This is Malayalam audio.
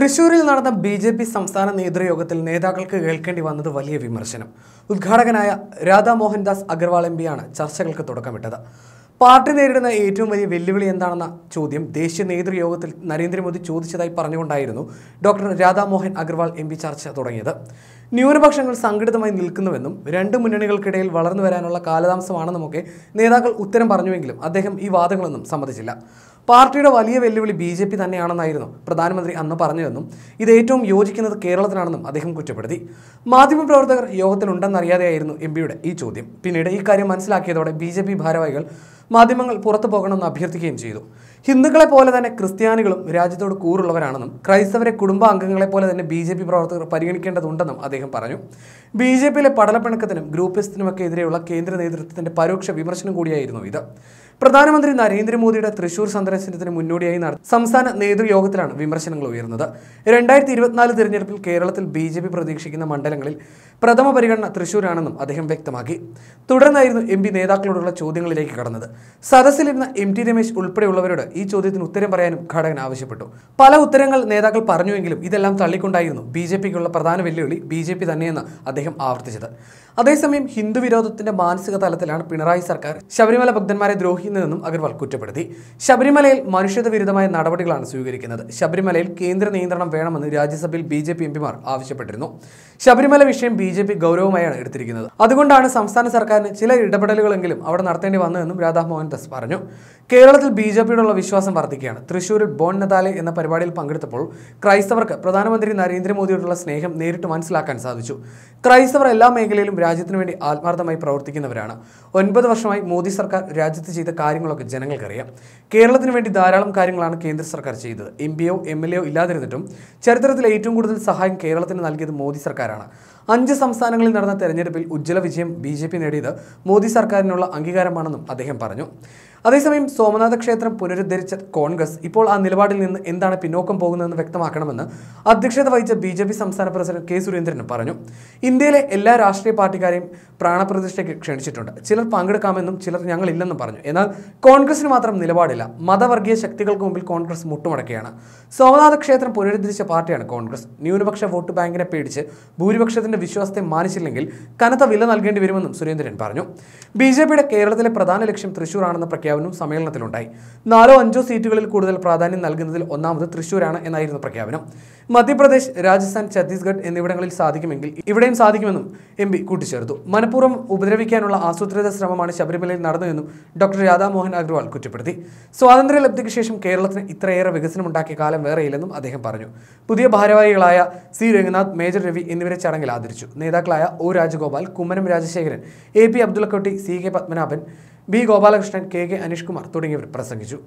തൃശൂരിൽ നടന്ന ബി ജെ പി സംസ്ഥാന നേതൃയോഗത്തിൽ നേതാക്കൾക്ക് കേൾക്കേണ്ടി വന്നത് വലിയ വിമർശനം ഉദ്ഘാടകനായ രാധാ മോഹൻദാസ് അഗർവാൾ എം പിയാണ് ചർച്ചകൾക്ക് തുടക്കമിട്ടത് പാർട്ടി നേരിടുന്ന ഏറ്റവും വലിയ വെല്ലുവിളി എന്താണെന്ന ചോദ്യം ദേശീയ നേതൃയോഗത്തിൽ നരേന്ദ്രമോദി ചോദിച്ചതായി പറഞ്ഞുകൊണ്ടായിരുന്നു doctor Radhamohan Agarwal M P ചർച്ച തുടങ്ങിയത് ന്യൂനപക്ഷങ്ങൾ സംഘടിതമായി നിൽക്കുന്നുവെന്നും രണ്ട് മുന്നണികൾക്കിടയിൽ വളർന്നു വരാനുള്ള കാലതാമസമാണെന്നുമൊക്കെ നേതാക്കൾ ഉത്തരം പറഞ്ഞുവെങ്കിലും അദ്ദേഹം ഈ വാദങ്ങളൊന്നും സമ്മതിച്ചില്ല പാർട്ടിയുടെ വലിയ വെല്ലുവിളി ബി ജെ പി തന്നെയാണെന്നായിരുന്നു പ്രധാനമന്ത്രി അന്ന് പറഞ്ഞുവെന്നും ഇത് ഏറ്റവും യോജിക്കുന്നത് കേരളത്തിനാണെന്നും അദ്ദേഹം കുറ്റപ്പെടുത്തി മാധ്യമപ്രവർത്തകർ യോഗത്തിലുണ്ടെന്നറിയാതെയായിരുന്നു എം പിയുടെ ഈ ചോദ്യം പിന്നീട് ഈ കാര്യം മനസ്സിലാക്കിയതോടെ ബി ജെ പി ഭാരവാഹികൾ മാധ്യമങ്ങൾ പുറത്തു പോകണമെന്ന് അഭ്യർത്ഥിക്കുകയും ചെയ്തു ഹിന്ദുക്കളെ പോലെ തന്നെ ക്രിസ്ത്യാനികളും രാജ്യത്തോട് കൂറുള്ളവരാണെന്നും ക്രൈസ്തവരെ കുടുംബാംഗങ്ങളെ പോലെ തന്നെ ബി ജെ പി പ്രവർത്തകർ പരിഗണിക്കേണ്ടതുണ്ടെന്നും അദ്ദേഹം പറഞ്ഞു ബി ജെ പിയിലെ പടലപ്പിണക്കത്തിനും ഗ്രൂപ്പിസ്റ്റിനുമൊക്കെ എതിരെയുള്ള കേന്ദ്ര നേതൃത്വത്തിന്റെ പരോക്ഷ വിമർശനം കൂടിയായിരുന്നു ഇത് പ്രധാനമന്ത്രി നരേന്ദ്രമോദിയുടെ തൃശൂർ സന്ദർശനത്തിന് മുന്നോടിയായി നടന്ന സംസ്ഥാന നേതൃയോഗത്തിലാണ് വിമർശനങ്ങൾ ഉയർന്നത് രണ്ടായിരത്തി ഇരുപത്തിനാല് തിരഞ്ഞെടുപ്പിൽ കേരളത്തിൽ ബി ജെ പി പ്രതീക്ഷിക്കുന്ന മണ്ഡലങ്ങളിൽ പ്രഥമ പരിഗണന തൃശൂരാണെന്നും അദ്ദേഹം വ്യക്തമാക്കി തുടർന്നായിരുന്നു എം പി നേതാക്കളോടുള്ള ചോദ്യങ്ങളിലേക്ക് കടന്നത് സദസ്സിലിരുന്ന എം ടി രമേശ് ഉൾപ്പെടെയുള്ളവരോട് ഈ ചോദ്യത്തിന് ഉത്തരം പറയാനും ഘടകൻ ആവശ്യപ്പെട്ടു പല ഉത്തരങ്ങൾ നേതാക്കൾ പറഞ്ഞുവെങ്കിലും ഇതെല്ലാം തള്ളിക്കൊണ്ടായിരുന്നു ബി ജെ പിക്കുള്ള പ്രധാന വെല്ലുവിളി ബി ജെ പി തന്നെയെന്ന് അദ്ദേഹം ആവർത്തിച്ചത് അതേസമയം ഹിന്ദു വിരോധത്തിന്റെ മാനസിക തലത്തിലാണ് പിണറായി സർക്കാർ ശബരിമല ഭക്തന്മാരെ ദ്രോഹി ലംഘിക്കുന്നതെന്നും അഗർവാൾ കുറ്റപ്പെടുത്തി ശബരിമലയിൽ മനുഷ്യത വിരുദ്ധമായ നടപടികളാണ് സ്വീകരിക്കുന്നത് ശബരിമലയിൽ കേന്ദ്ര നിയന്ത്രണം വേണമെന്ന് രാജ്യസഭയിൽ ബി ജെ പി എംപിമാർ ആവശ്യപ്പെട്ടിരുന്നു ശബരിമല വിഷയം ബി ജെ പി ഗൗരവമായാണ് എടുത്തിരിക്കുന്നത് അതുകൊണ്ടാണ് സംസ്ഥാന സർക്കാരിന് ചില ഇടപെടലുകളെങ്കിലും അവിടെ നടത്തേണ്ടി വന്നതെന്നും രാധാമോഹൻ ദസ് പറഞ്ഞു കേരളത്തിൽ ബി ജെ പിയോടുള്ള വിശ്വാസം വർദ്ധിക്കുകയാണ് തൃശൂരിൽ ബോൺ നദാലെ എന്ന പരിപാടിയിൽ പങ്കെടുത്തപ്പോൾ ക്രൈസ്തവർക്ക് പ്രധാനമന്ത്രി നരേന്ദ്രമോദിയോടുള്ള സ്നേഹം നേരിട്ട് മനസ്സിലാക്കാൻ സാധിച്ചു ക്രൈസ്തവർ എല്ലാ മേഖലയിലും രാജ്യത്തിനു വേണ്ടി ആത്മാർത്ഥമായി പ്രവർത്തിക്കുന്നവരാണ് ഒൻപത് വർഷമായി മോദി സർക്കാർ രാജ്യത്ത് ചെയ്ത കാര്യങ്ങളൊക്കെ ജനങ്ങൾക്കറിയാം കേരളത്തിന് വേണ്ടി ധാരാളം കാര്യങ്ങളാണ് കേന്ദ്ര സർക്കാർ ചെയ്തത് എം പിയോ എം എൽ എയോ ഇല്ലാതിരുന്നിട്ടും ചരിത്രത്തിലെ ഏറ്റവും കൂടുതൽ സഹായം കേരളത്തിന് നൽകിയത് മോദി സർക്കാരാണ് അഞ്ച് സംസ്ഥാനങ്ങളിൽ നടന്ന തെരഞ്ഞെടുപ്പിൽ ഉജ്ജ്വല വിജയം ബി ജെ പി നേടിയത് മോദി സർക്കാരിനുള്ള അംഗീകാരമാണെന്നും അദ്ദേഹം പറഞ്ഞു അതേസമയം സോമനാഥ ക്ഷേത്രം പുനരുദ്ധരിച്ച കോൺഗ്രസ് ഇപ്പോൾ ആ നിലപാടിൽ നിന്ന് എന്താണ് പിന്നോക്കം പോകുന്നതെന്ന് വ്യക്തമാക്കണമെന്ന് അധ്യക്ഷത വഹിച്ച ബി ജെ പി സംസ്ഥാന പ്രസിഡന്റ് കെ സുരേന്ദ്രൻ പറഞ്ഞു ഇന്ത്യയിലെ എല്ലാ രാഷ്ട്രീയ പാർട്ടിക്കാരെയും പ്രാണപ്രതിഷ്ഠയ്ക്ക് ക്ഷണിച്ചിട്ടുണ്ട് ചിലർ പങ്കെടുക്കാമെന്നും ചിലർ ഞങ്ങളില്ലെന്നും പറഞ്ഞു എന്നാൽ കോൺഗ്രസിന് മാത്രം നിലപാടില്ല മതവർഗീയ ശക്തികൾക്ക് മുമ്പിൽ കോൺഗ്രസ് മുട്ടുമടക്കുകയാണ് സോമനാഥ ക്ഷേത്രം പുനരുദ്ധരിച്ച പാർട്ടിയാണ് കോൺഗ്രസ് ന്യൂനപക്ഷ വോട്ട് ബാങ്കിനെ പേടിച്ച് ഭൂരിപക്ഷത്തിന്റെ വിശ്വാസത്തെ മാനിച്ചില്ലെങ്കിൽ കനത്ത വില നൽകേണ്ടി വരുമെന്നും സുരേന്ദ്രൻ പറഞ്ഞു ബി കേരളത്തിലെ പ്രധാന ലക്ഷ്യം തൃശൂർ ആണെന്ന പ്രഖ്യാപനം സമ്മേളനത്തിലുണ്ടായി നാലോ അഞ്ചോ സീറ്റുകളിൽ കൂടുതൽ പ്രാധാന്യം നൽകുന്നതിൽ ഒന്നാമത് തൃശൂരാണ് എന്നായിരുന്നു പ്രഖ്യാപനം മധ്യപ്രദേശ് രാജസ്ഥാൻ ഛത്തീസ്ഗഡ് എന്നിവിടങ്ങളിൽ സാധിക്കുമെങ്കിൽ ഇവിടെയും സാധിക്കുമെന്നും എം പി കൂട്ടിച്ചേർത്തു മനഃപൂർവ്വം ഉപദ്രവിക്കാനുള്ള ആസൂത്രിത ശ്രമമാണ് ശബരിമലയിൽ നടന്നതെന്നും ഡോക്ടർ രാധാമോഹൻ അഗർവാൾ കുറ്റപ്പെടുത്തി സ്വാതന്ത്ര്യലബ്ധിക്ക് ശേഷം കേരളത്തിന് ഇത്രയേറെ വികസനമുണ്ടാക്കിയ കാലം വേറെയില്ലെന്നും അദ്ദേഹം പറഞ്ഞു പുതിയ ഭാരവാഹികളായ സി രംഗനാഥ് മേജർ രവി എന്നിവരെ ചടങ്ങിൽ ആദരിച്ചു നേതാക്കളായ O Rajagopal Kummanam Rajasekharan A P Abdullakutty C K Padmanabhan B Gopalakrishnan K K Aneesh Kumar തുടങ്ങിയവർ പ്രസംഗിച്ചു